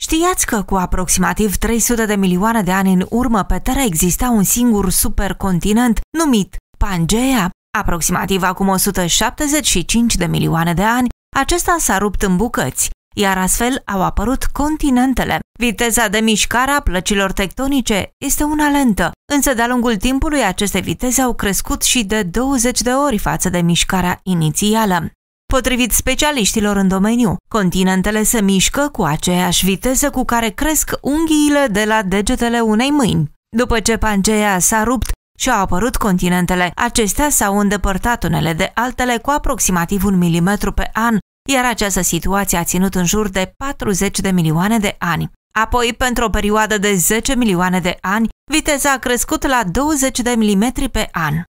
Știați că cu aproximativ 300 de milioane de ani în urmă pe Terra exista un singur supercontinent numit Pangea? Aproximativ acum 175 de milioane de ani, acesta s-a rupt în bucăți, iar astfel au apărut continentele. Viteza de mișcare a plăcilor tectonice este una lentă, însă de-a lungul timpului aceste viteze au crescut și de 20 de ori față de mișcarea inițială. Potrivit specialiștilor în domeniu, continentele se mișcă cu aceeași viteză cu care cresc unghiile de la degetele unei mâini. După ce Pangea s-a rupt și au apărut continentele, acestea s-au îndepărtat unele de altele cu aproximativ un milimetru pe an iar această situație a ținut în jur de 40 de milioane de ani. Apoi, pentru o perioadă de 10 milioane de ani, viteza a crescut la 20 de milimetri pe an.